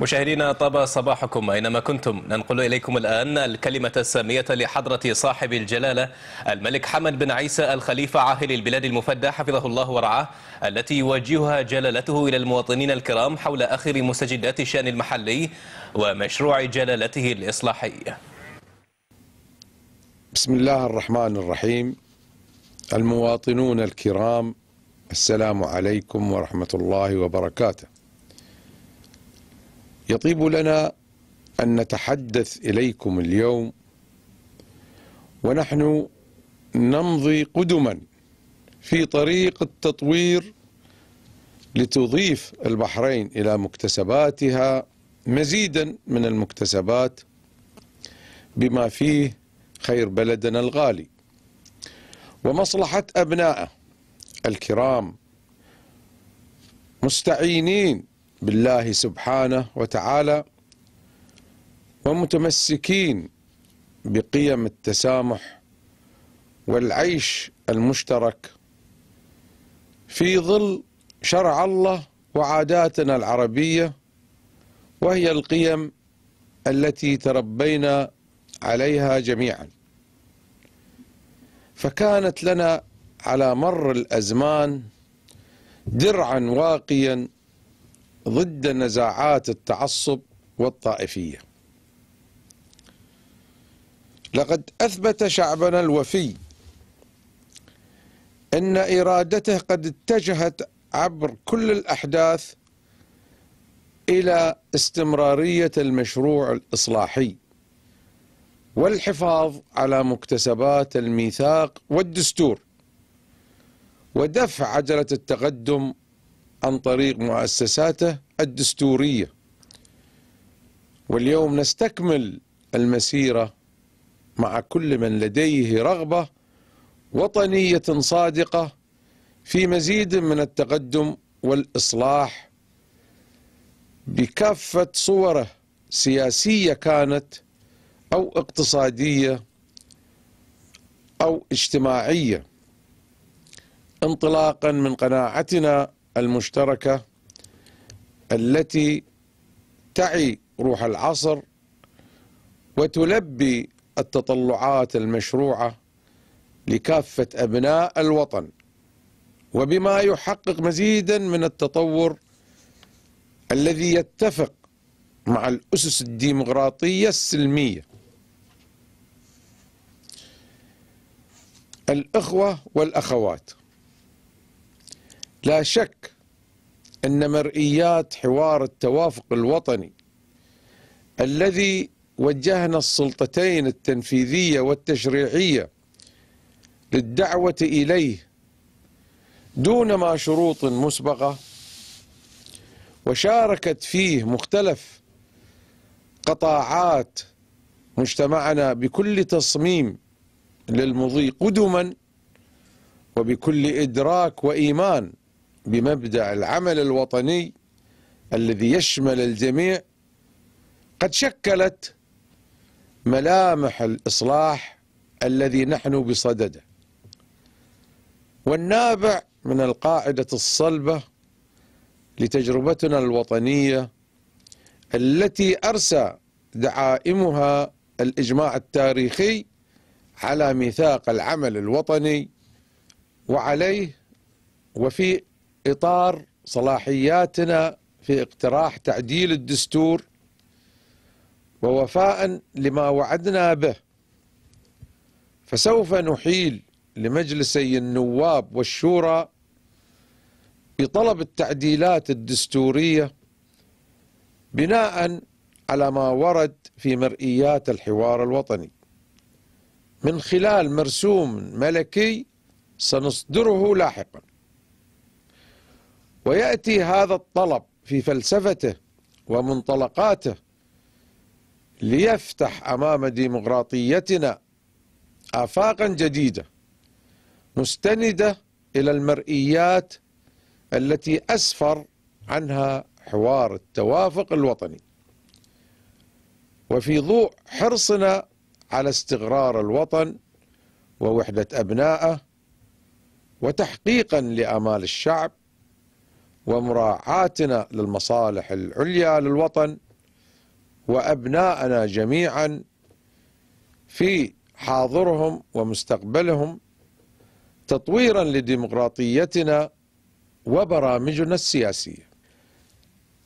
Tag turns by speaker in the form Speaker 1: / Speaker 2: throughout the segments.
Speaker 1: مشاهدينا طاب صباحكم أينما كنتم ننقل إليكم الآن الكلمة السامية لحضرة صاحب الجلالة الملك حمد بن عيسى الخليفة عاهل البلاد المفدى حفظه الله ورعاه التي يوجهها جلالته إلى المواطنين الكرام حول آخر مستجدات الشأن المحلي ومشروع جلالته الإصلاحي بسم الله الرحمن الرحيم المواطنون الكرام السلام عليكم ورحمة الله وبركاته يطيب لنا أن نتحدث إليكم اليوم ونحن نمضي قدما في طريق التطوير لتضيف البحرين إلى مكتسباتها مزيدا من المكتسبات بما فيه خير بلدنا الغالي ومصلحة أبنائه الكرام مستعينين بالله سبحانه وتعالى ومتمسكين بقيم التسامح والعيش المشترك في ظل شرع الله وعاداتنا العربيه وهي القيم التي تربينا عليها جميعا فكانت لنا على مر الازمان درعا واقيا ضد نزاعات التعصب والطائفية لقد أثبت شعبنا الوفي أن إرادته قد اتجهت عبر كل الأحداث إلى استمرارية المشروع الإصلاحي والحفاظ على مكتسبات الميثاق والدستور ودفع عجلة التقدم عن طريق مؤسساته الدستورية واليوم نستكمل المسيرة مع كل من لديه رغبة وطنية صادقة في مزيد من التقدم والإصلاح بكافة صوره سياسية كانت أو اقتصادية أو اجتماعية انطلاقا من قناعتنا المشتركه التي تعي روح العصر وتلبي التطلعات المشروعه لكافه ابناء الوطن وبما يحقق مزيدا من التطور الذي يتفق مع الاسس الديمقراطيه السلميه الاخوه والاخوات لا شك ان مرئيات حوار التوافق الوطني الذي وجهنا السلطتين التنفيذيه والتشريعيه للدعوه اليه دون ما شروط مسبقه وشاركت فيه مختلف قطاعات مجتمعنا بكل تصميم للمضي قدما وبكل ادراك وايمان بمبدأ العمل الوطني الذي يشمل الجميع قد شكلت ملامح الإصلاح الذي نحن بصدده والنابع من القاعدة الصلبة لتجربتنا الوطنية التي أرسى دعائمها الإجماع التاريخي على ميثاق العمل الوطني وعليه وفي اطار صلاحياتنا في اقتراح تعديل الدستور ووفاء لما وعدنا به فسوف نحيل لمجلسي النواب والشورى بطلب التعديلات الدستوريه بناء على ما ورد في مرئيات الحوار الوطني من خلال مرسوم ملكي سنصدره لاحقا وياتي هذا الطلب في فلسفته ومنطلقاته ليفتح امام ديمقراطيتنا افاقا جديده مستنده الى المرئيات التي اسفر عنها حوار التوافق الوطني وفي ضوء حرصنا على استقرار الوطن ووحده ابنائه وتحقيقا لامال الشعب ومراعاتنا للمصالح العليا للوطن وابناءنا جميعا في حاضرهم ومستقبلهم تطويرا لديمقراطيتنا وبرامجنا السياسيه.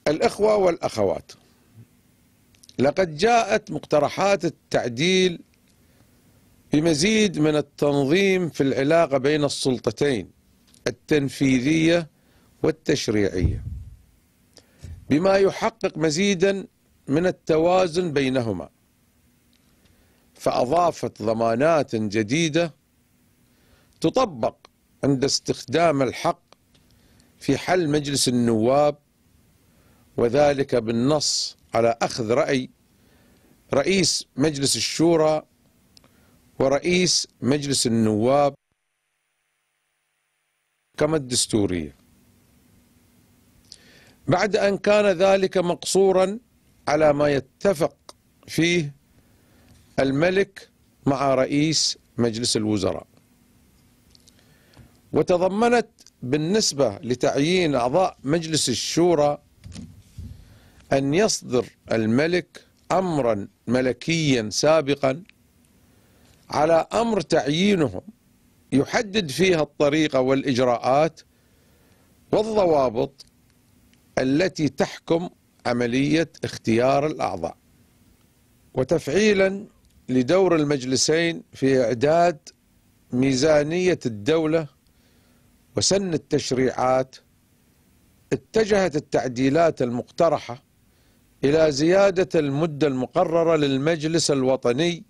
Speaker 1: الاخوه والاخوات لقد جاءت مقترحات التعديل بمزيد من التنظيم في العلاقه بين السلطتين التنفيذيه والتشريعية بما يحقق مزيدا من التوازن بينهما فأضافت ضمانات جديدة تطبق عند استخدام الحق في حل مجلس النواب وذلك بالنص على أخذ رأي رئيس مجلس الشورى ورئيس مجلس النواب كما الدستوريه بعد ان كان ذلك مقصورا على ما يتفق فيه الملك مع رئيس مجلس الوزراء وتضمنت بالنسبه لتعيين اعضاء مجلس الشورى ان يصدر الملك امرا ملكيا سابقا على امر تعيينهم يحدد فيها الطريقه والاجراءات والضوابط التي تحكم عملية اختيار الأعضاء وتفعيلا لدور المجلسين في إعداد ميزانية الدولة وسن التشريعات اتجهت التعديلات المقترحة إلى زيادة المدة المقررة للمجلس الوطني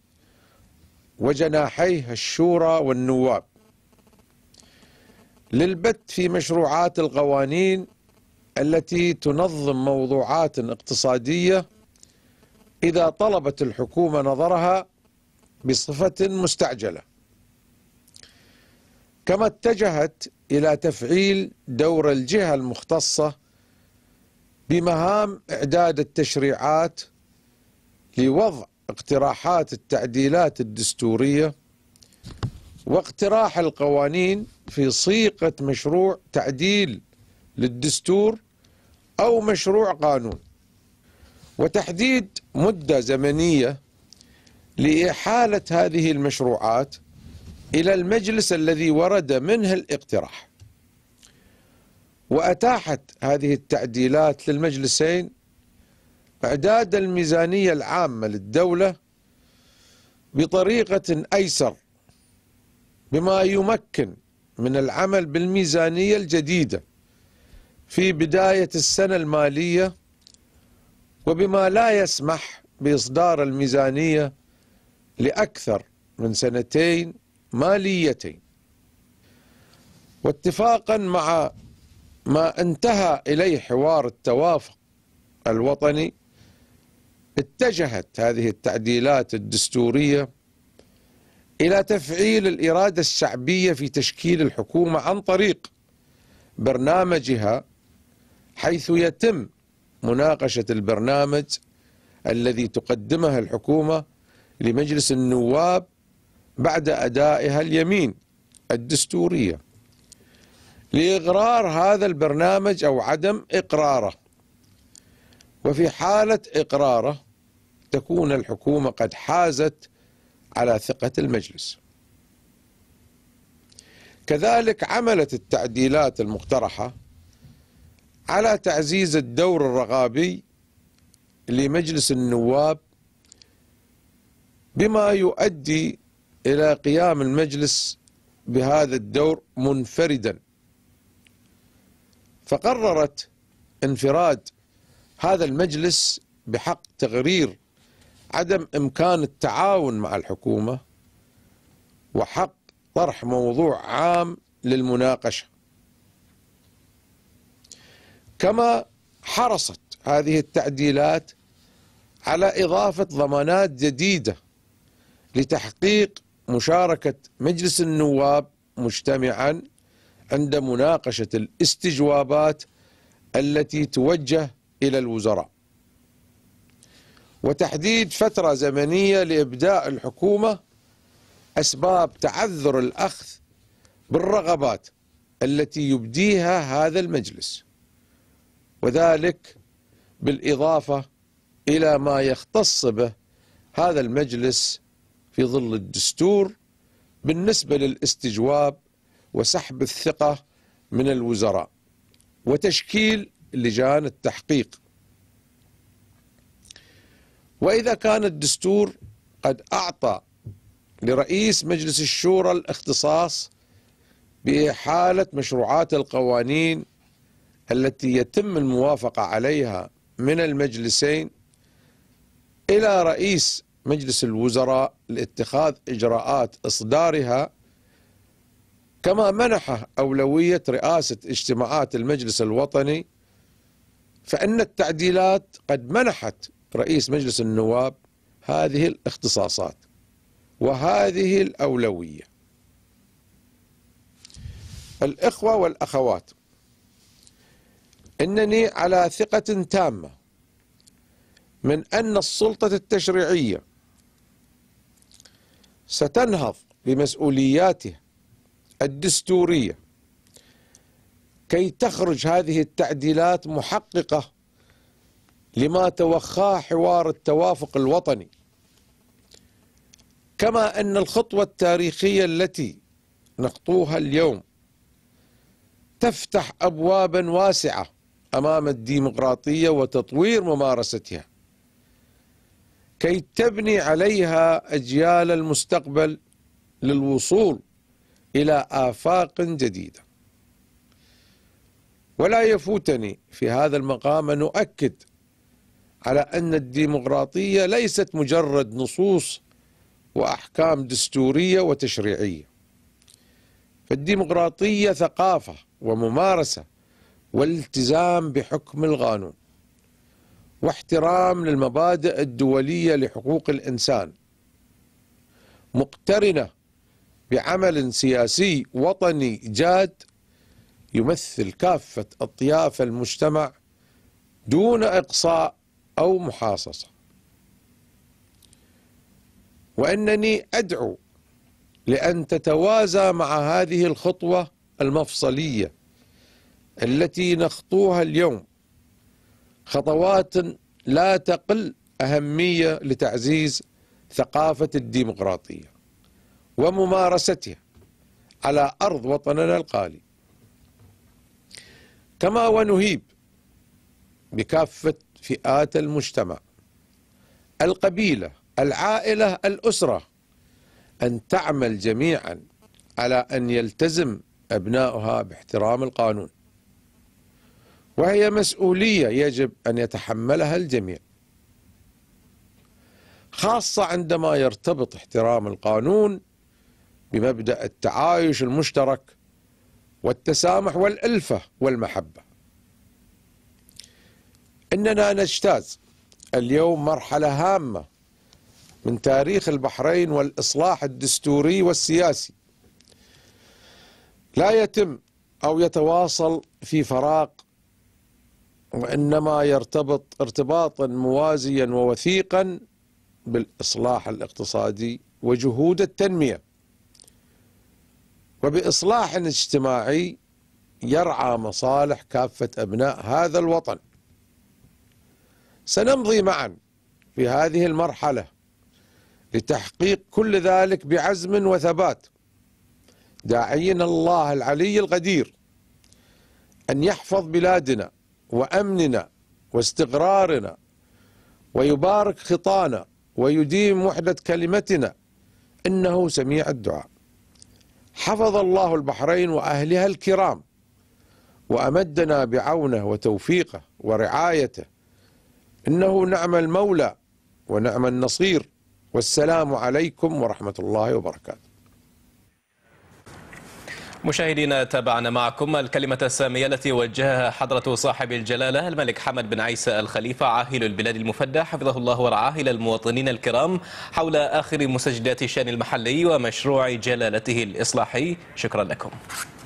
Speaker 1: وجناحيه الشورى والنواب للبت في مشروعات القوانين التي تنظم موضوعات اقتصادية إذا طلبت الحكومة نظرها بصفة مستعجلة كما اتجهت إلى تفعيل دور الجهة المختصة بمهام إعداد التشريعات لوضع اقتراحات التعديلات الدستورية واقتراح القوانين في صيغة مشروع تعديل للدستور أو مشروع قانون وتحديد مدة زمنية لإحالة هذه المشروعات إلى المجلس الذي ورد منه الاقتراح وأتاحت هذه التعديلات للمجلسين إعداد الميزانية العامة للدولة بطريقة أيسر بما يمكن من العمل بالميزانية الجديدة في بداية السنة المالية وبما لا يسمح بإصدار الميزانية لأكثر من سنتين ماليتين واتفاقا مع ما انتهى إليه حوار التوافق الوطني اتجهت هذه التعديلات الدستورية إلى تفعيل الإرادة الشعبية في تشكيل الحكومة عن طريق برنامجها حيث يتم مناقشه البرنامج الذي تقدمه الحكومه لمجلس النواب بعد ادائها اليمين الدستوريه لاقرار هذا البرنامج او عدم اقراره وفي حاله اقراره تكون الحكومه قد حازت على ثقه المجلس كذلك عملت التعديلات المقترحه على تعزيز الدور الرقابي لمجلس النواب بما يؤدي الى قيام المجلس بهذا الدور منفردا فقررت انفراد هذا المجلس بحق تقرير عدم امكان التعاون مع الحكومه وحق طرح موضوع عام للمناقشه كما حرصت هذه التعديلات على إضافة ضمانات جديدة لتحقيق مشاركة مجلس النواب مجتمعا عند مناقشة الاستجوابات التي توجه إلى الوزراء وتحديد فترة زمنية لإبداء الحكومة أسباب تعذر الأخذ بالرغبات التي يبديها هذا المجلس وذلك بالإضافة إلى ما يختص به هذا المجلس في ظل الدستور بالنسبة للاستجواب وسحب الثقة من الوزراء وتشكيل لجان التحقيق وإذا كان الدستور قد أعطى لرئيس مجلس الشورى الاختصاص بإحالة مشروعات القوانين التي يتم الموافقة عليها من المجلسين إلى رئيس مجلس الوزراء لاتخاذ إجراءات إصدارها كما منح أولوية رئاسة اجتماعات المجلس الوطني فإن التعديلات قد منحت رئيس مجلس النواب هذه الاختصاصات وهذه الأولوية الإخوة والأخوات انني على ثقه تامه من ان السلطه التشريعيه ستنهض بمسؤولياتها الدستوريه كي تخرج هذه التعديلات محققه لما توخاه حوار التوافق الوطني كما ان الخطوه التاريخيه التي نخطوها اليوم تفتح ابوابا واسعه امام الديمقراطيه وتطوير ممارستها كي تبني عليها اجيال المستقبل للوصول الى افاق جديده ولا يفوتني في هذا المقام ان اؤكد على ان الديمقراطيه ليست مجرد نصوص واحكام دستوريه وتشريعيه فالديمقراطيه ثقافه وممارسه والالتزام بحكم القانون واحترام للمبادئ الدولية لحقوق الإنسان مقترنة بعمل سياسي وطني جاد يمثل كافة أطياف المجتمع دون إقصاء أو محاصصة وإنني أدعو لأن تتوازى مع هذه الخطوة المفصلية التي نخطوها اليوم خطوات لا تقل أهمية لتعزيز ثقافة الديمقراطية وممارستها على أرض وطننا القالي كما ونهيب بكافة فئات المجتمع القبيلة العائلة الأسرة أن تعمل جميعا على أن يلتزم أبناؤها باحترام القانون وهي مسؤولية يجب أن يتحملها الجميع خاصة عندما يرتبط احترام القانون بمبدأ التعايش المشترك والتسامح والألفة والمحبة إننا نجتاز اليوم مرحلة هامة من تاريخ البحرين والإصلاح الدستوري والسياسي لا يتم أو يتواصل في فراغ وانما يرتبط ارتباطا موازيا ووثيقا بالاصلاح الاقتصادي وجهود التنميه وباصلاح اجتماعي يرعى مصالح كافه ابناء هذا الوطن سنمضي معا في هذه المرحله لتحقيق كل ذلك بعزم وثبات داعين الله العلي القدير ان يحفظ بلادنا وأمننا واستقرارنا ويبارك خطانا ويديم وحدة كلمتنا إنه سميع الدعاء حفظ الله البحرين وأهلها الكرام وأمدنا بعونه وتوفيقه ورعايته إنه نعم المولى ونعم النصير والسلام عليكم ورحمة الله وبركاته مشاهدينا تابعنا معكم الكلمة السامية التي وجهها حضرة صاحب الجلالة الملك حمد بن عيسى الخليفة عاهل البلاد المفدى حفظه الله ورعاه إلى المواطنين الكرام حول آخر مسجدات الشأن المحلي ومشروع جلالته الإصلاحي شكرا لكم